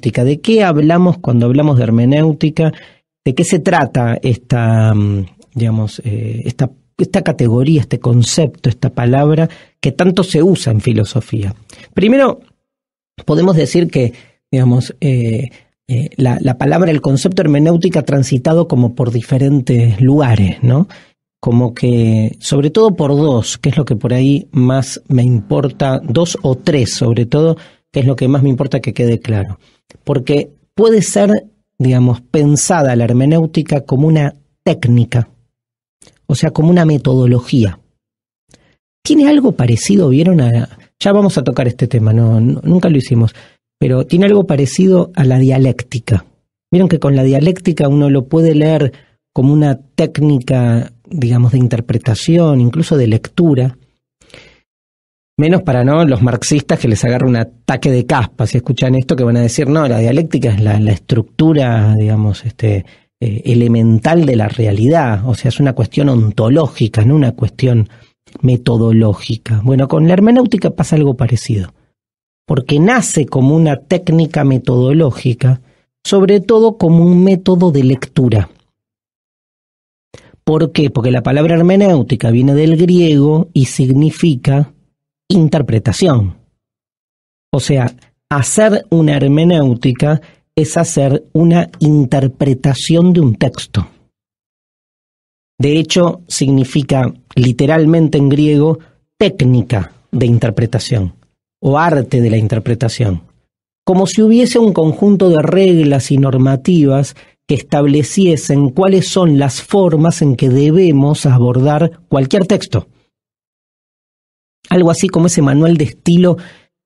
¿De qué hablamos cuando hablamos de hermenéutica? ¿De qué se trata mm, eh, esta, esta, categoría, este concepto, esta palabra que tanto se usa en filosofía? Primero, podemos decir que, digamos, eh, eh, la, palabra, el concepto hermenéutica ha transitado como por diferentes lugares, ¿no? Como que, sobre todo por dos, que es lo que por ahí más me importa, dos o tres sobre todo, que es lo que más me importa que quede claro porque puede ser, digamos, pensada la hermenéutica como una técnica, o sea, como una metodología. Tiene algo parecido, vieron a... Ya vamos a tocar este tema, nunca lo hicimos, pero tiene algo parecido a la dialéctica. Vieron que con la dialéctica uno lo puede leer como una técnica, digamos, de interpretación, incluso de lectura, Menos para no los marxistas que les agarra un ataque de caspa si escuchan esto, que van a decir, no, la dialéctica es la, estructura, digamos, este, eh, elemental de la realidad, o sea, es una cuestión ontológica, no una cuestión metodológica. Bueno, con la hermenéutica pasa algo parecido, porque nace como una técnica metodológica, sobre todo como un método de lectura. ¿Por qué? Porque la palabra hermenéutica viene del griego y significa interpretación. O sea, hacer una hermenéutica es hacer una interpretación de un texto. De hecho, significa literalmente en griego técnica de interpretación o arte de la interpretación, como si hubiese un conjunto de reglas y normativas que estableciesen cuáles son las formas en que debemos abordar cualquier texto algo así como ese manual de estilo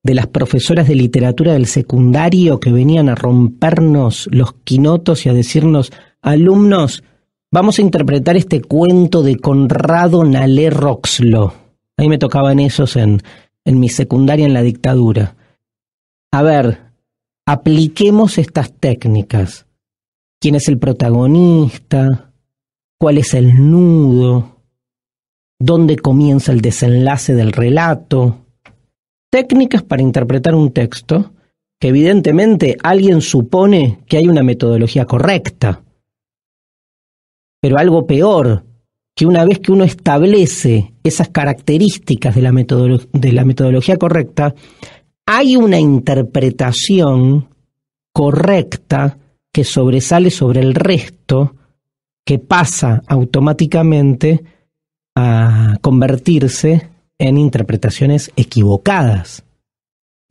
de las profesoras de literatura del secundario que venían a rompernos los quinotos y a decirnos, alumnos, vamos a interpretar este cuento de Conrado Nalé Roxlo. Ahí me tocaban esos en, en mi secundaria en la dictadura. A ver, apliquemos estas técnicas. ¿Quién es el protagonista? ¿Cuál es el nudo? dónde comienza el desenlace del relato. Técnicas para interpretar un texto que evidentemente alguien supone que hay una metodología correcta. Pero algo peor, que una vez que uno establece esas características de la, de la metodología correcta, hay una interpretación correcta que sobresale sobre el resto, que pasa automáticamente a convertirse en interpretaciones equivocadas.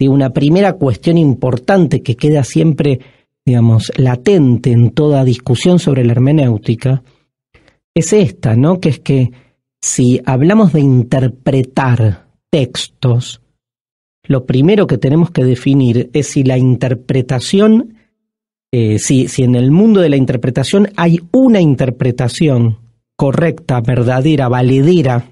Y una primera cuestión importante que queda siempre, digamos, latente en toda discusión sobre la hermenéutica es esta, ¿no? Que es que si hablamos de interpretar textos, lo primero que tenemos que definir es si la interpretación, eh, si, si en el mundo de la interpretación hay una interpretación correcta, verdadera, valedera,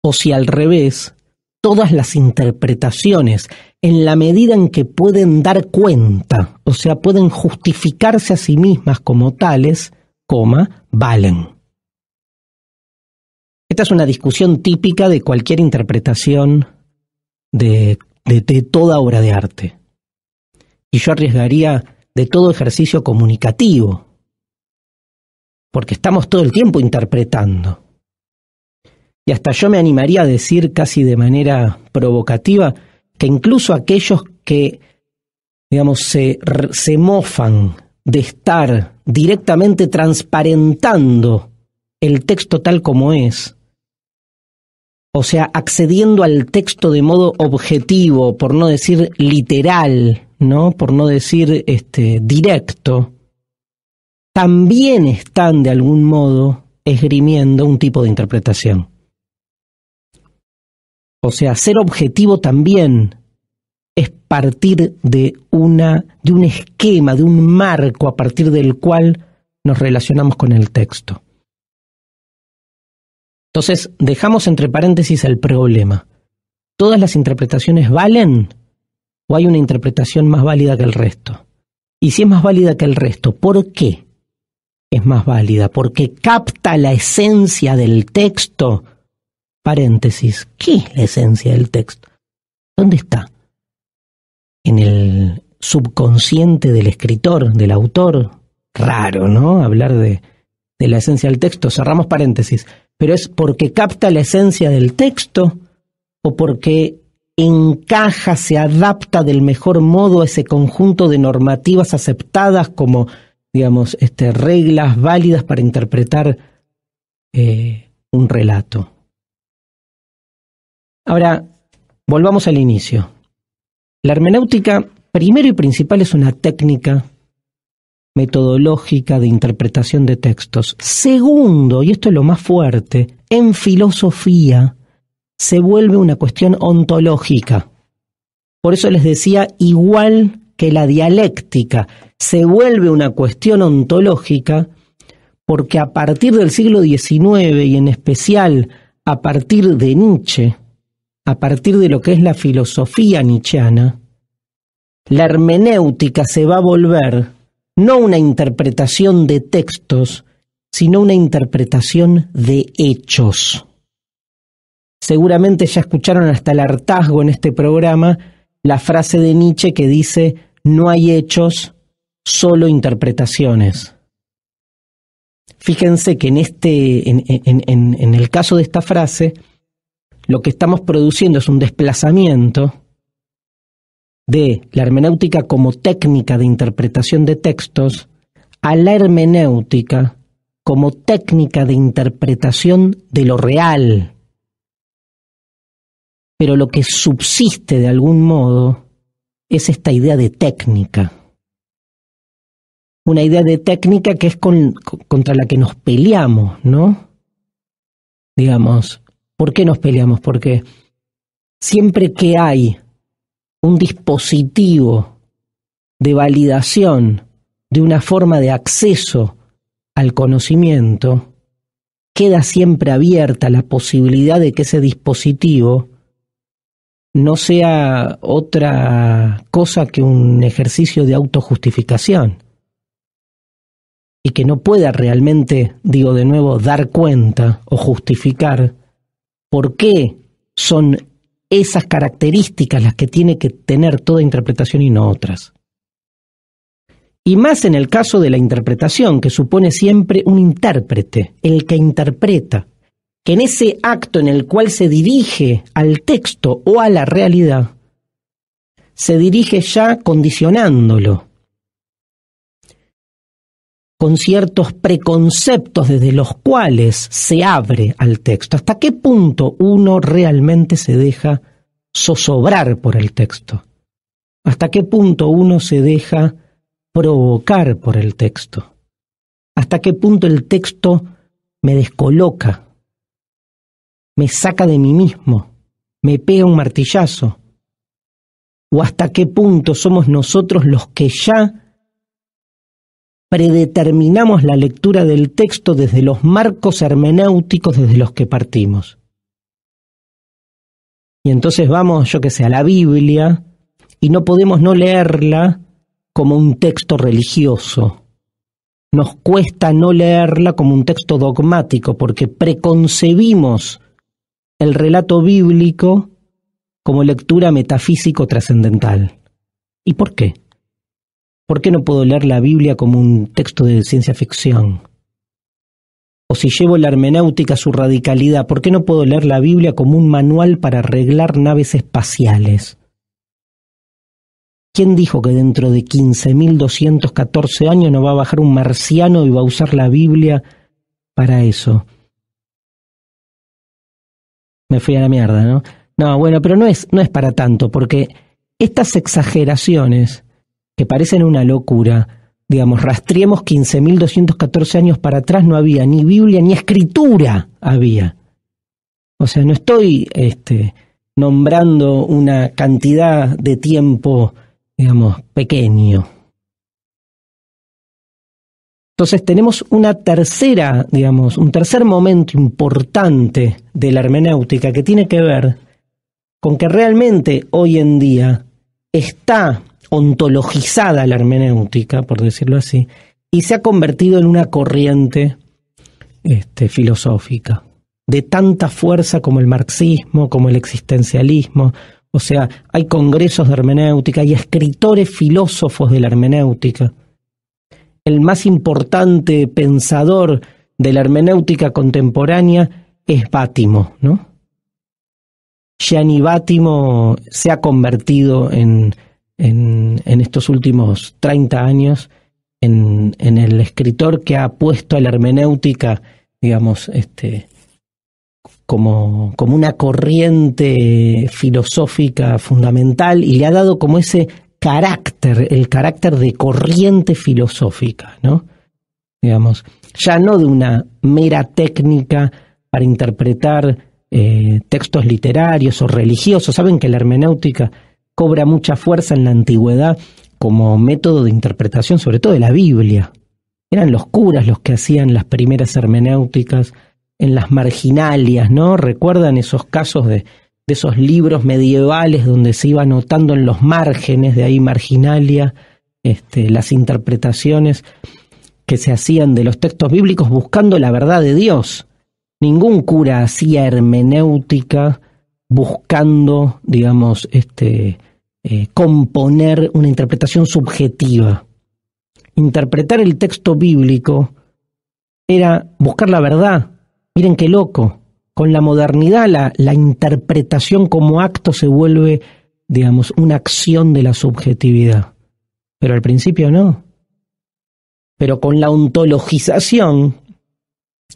o si al revés, todas las interpretaciones, en la medida en que pueden dar cuenta, o sea, pueden justificarse a sí mismas como tales, valen. Esta es una discusión típica de cualquier interpretación de toda obra de arte. Y yo arriesgaría de todo ejercicio comunicativo, porque estamos todo el tiempo interpretando. Y hasta yo me animaría a decir casi de manera provocativa que incluso aquellos que, digamos, se, se mofan de estar directamente transparentando el texto tal como es, o sea, accediendo al texto de modo objetivo, por no decir literal, ¿no? Por no decir este directo, también están de algún modo esgrimiendo un tipo de interpretación. O sea, ser objetivo también es partir de una de un esquema, de un marco a partir del cual nos relacionamos con el texto. Entonces, dejamos entre paréntesis el problema. ¿Todas las interpretaciones valen o hay una interpretación más válida que el resto? Y si es más válida que el resto, ¿por qué? es más válida porque capta la esencia del texto. Paréntesis, ¿qué es la esencia del texto? ¿Dónde está? En el subconsciente del escritor, del autor. Raro, ¿no? Hablar de, de la esencia del texto. Cerramos paréntesis. Pero es porque capta la esencia del texto o porque encaja, se adapta del mejor modo a ese conjunto de normativas aceptadas como digamos, este, reglas válidas para interpretar eh, un relato. Ahora, volvamos al inicio. La hermenéutica, primero y principal, es una técnica metodológica de interpretación de textos. Segundo, y esto es lo más fuerte, en filosofía se vuelve una cuestión ontológica. Por eso les decía, igual que la dialéctica se vuelve una cuestión ontológica porque a partir del siglo XIX y en especial a partir de Nietzsche, a partir de lo que es la filosofía nietzscheana, la hermenéutica se va a volver no una interpretación de textos, sino una interpretación de hechos. Seguramente ya escucharon hasta el hartazgo en este programa la frase de Nietzsche que dice, no hay hechos, solo interpretaciones. Fíjense que este, en, el caso de esta frase, lo que estamos produciendo es un desplazamiento de la hermenéutica como técnica de interpretación de textos a la hermenéutica como técnica de interpretación de lo real. Pero lo que subsiste de algún modo es esta idea de técnica. Una idea de técnica que es contra la que nos peleamos, ¿no? Digamos, ¿por qué nos peleamos? Porque siempre que hay un dispositivo de validación de una forma de acceso al conocimiento, queda siempre abierta la posibilidad de que ese dispositivo no sea otra cosa que un ejercicio de autojustificación y que no pueda realmente, digo de nuevo, dar cuenta o justificar por qué son esas características las que tiene que tener toda interpretación y no otras. Y más en el caso de la interpretación, que supone siempre un intérprete, el que interpreta que en ese acto en el cual se dirige al texto o a la realidad, se dirige ya condicionándolo con ciertos preconceptos desde los cuales se abre al texto. ¿Hasta qué punto uno realmente se deja zozobrar por el texto? ¿Hasta qué punto uno se deja provocar por el texto? ¿Hasta qué punto el texto me descoloca? me saca de mí mismo, me pega un martillazo? ¿O hasta qué punto somos nosotros los que ya predeterminamos la lectura del texto desde los marcos hermenéuticos desde los que partimos? Y entonces vamos, yo que sé, a la Biblia y no podemos no leerla como un texto religioso. Nos cuesta no leerla como un texto dogmático porque preconcebimos el relato bíblico como lectura metafísico trascendental. ¿Y por qué? ¿Por qué no puedo leer la Biblia como un texto de ciencia ficción? O si llevo la hermenéutica a su radicalidad, ¿por qué no puedo leer la Biblia como un manual para arreglar naves espaciales? ¿Quién dijo que dentro de 15.214 años no va a bajar un marciano y va a usar la Biblia para eso? me fui a la mierda, ¿no? No, bueno, pero no es, no es para tanto, porque estas exageraciones que parecen una locura, digamos, rastriemos 15.214 años para atrás, no había ni Biblia ni escritura había. O sea, no estoy este, nombrando una cantidad de tiempo, digamos, pequeño. Entonces tenemos una tercera, digamos, un tercer momento importante de la hermenéutica que tiene que ver con que realmente hoy en día está ontologizada la hermenéutica, por decirlo así, y se ha convertido en una corriente este, filosófica de tanta fuerza como el marxismo, como el existencialismo. O sea, hay congresos de hermenéutica, hay escritores filósofos de la hermenéutica el más importante pensador de la hermenéutica contemporánea es Bátimo, ¿no? Gianni Bátimo se ha convertido en, estos últimos 30 años en, en, el escritor que ha puesto a la hermenéutica, digamos, este, como, como una corriente filosófica fundamental y le ha dado como ese carácter, el carácter de corriente filosófica, ¿no? Digamos, ya no de una mera técnica para interpretar eh, textos literarios o religiosos. Saben que la hermenéutica cobra mucha fuerza en la antigüedad como método de interpretación, sobre todo de la Biblia. Eran los curas los que hacían las primeras hermenéuticas en las marginalias, ¿no? Recuerdan esos casos de de esos libros medievales donde se iba anotando en los márgenes, de ahí marginalia, este, las interpretaciones que se hacían de los textos bíblicos buscando la verdad de Dios. Ningún cura hacía hermenéutica buscando, digamos, este, eh, componer una interpretación subjetiva. Interpretar el texto bíblico era buscar la verdad. Miren qué loco con la modernidad la, interpretación como acto se vuelve, digamos, una acción de la subjetividad. Pero al principio no. Pero con la ontologización,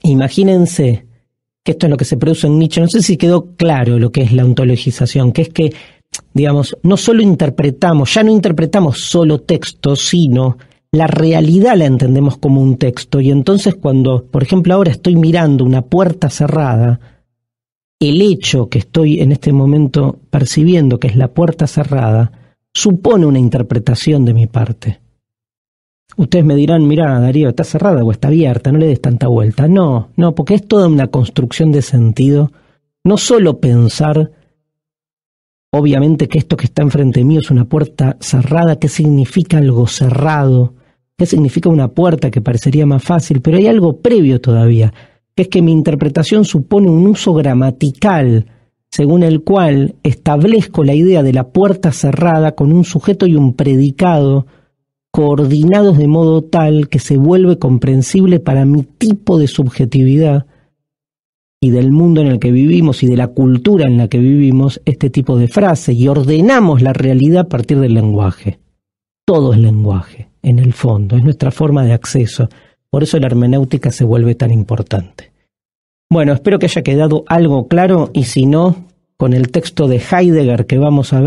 imagínense que esto es lo que se produce en Nietzsche. No sé si quedó claro lo que es la ontologización, que es que, digamos, no solo interpretamos, ya no interpretamos solo textos, sino la realidad la entendemos como un texto. Y entonces cuando, por ejemplo, ahora estoy mirando una puerta cerrada, el hecho que estoy en este momento percibiendo, que es la puerta cerrada, supone una interpretación de mi parte. Ustedes me dirán, mira, Darío, está cerrada o está abierta, no le des tanta vuelta. No, no, porque es toda una construcción de sentido. No solo pensar, obviamente, que esto que está enfrente mío es una puerta cerrada, qué significa algo cerrado, qué significa una puerta que parecería más fácil, pero hay algo previo todavía que es que mi interpretación supone un uso gramatical según el cual establezco la idea de la puerta cerrada con un sujeto y un predicado coordinados de modo tal que se vuelve comprensible para mi tipo de subjetividad y del mundo en el que vivimos y de la cultura en la que vivimos este tipo de frase y ordenamos la realidad a partir del lenguaje. Todo es lenguaje, en el fondo, es nuestra forma de acceso. Por eso la hermenéutica se vuelve tan importante. Bueno, espero que haya quedado algo claro y si no, con el texto de Heidegger que vamos a ver.